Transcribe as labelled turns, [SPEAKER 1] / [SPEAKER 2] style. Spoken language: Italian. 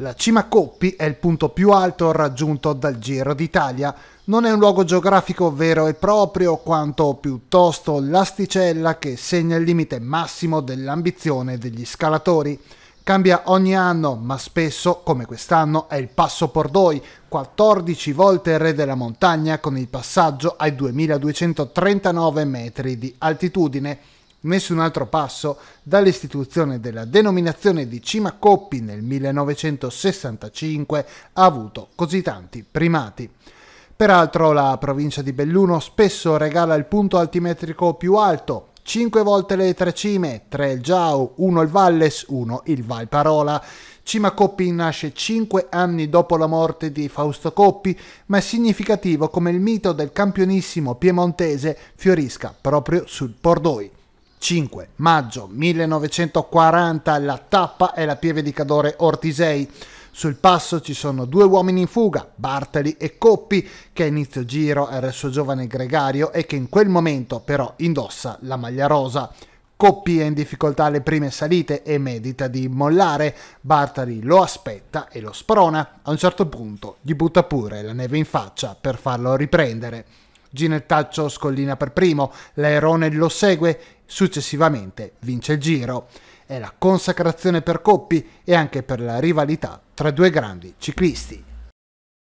[SPEAKER 1] La Cima Coppi è il punto più alto raggiunto dal Giro d'Italia. Non è un luogo geografico vero e proprio, quanto piuttosto l'asticella che segna il limite massimo dell'ambizione degli scalatori. Cambia ogni anno, ma spesso, come quest'anno, è il Passo Pordoi, 14 volte re della montagna con il passaggio ai 2239 metri di altitudine nessun altro passo dall'istituzione della denominazione di Cima Coppi nel 1965 ha avuto così tanti primati. Peraltro la provincia di Belluno spesso regala il punto altimetrico più alto, 5 volte le tre cime, 3 il Giau, 1 il Valles, 1 il Valparola. Cima Coppi nasce 5 anni dopo la morte di Fausto Coppi, ma è significativo come il mito del campionissimo piemontese fiorisca proprio sul Pordoi. 5 maggio 1940 la tappa è la pieve di Cadore Ortisei. Sul passo ci sono due uomini in fuga, Bartali e Coppi, che a inizio giro era il suo giovane gregario e che in quel momento però indossa la maglia rosa. Coppi è in difficoltà alle prime salite e medita di mollare. Bartali lo aspetta e lo sprona. A un certo punto gli butta pure la neve in faccia per farlo riprendere. Ginettaccio scollina per primo, Laerone lo segue, successivamente vince il giro. È la consacrazione per Coppi e anche per la rivalità tra due grandi ciclisti.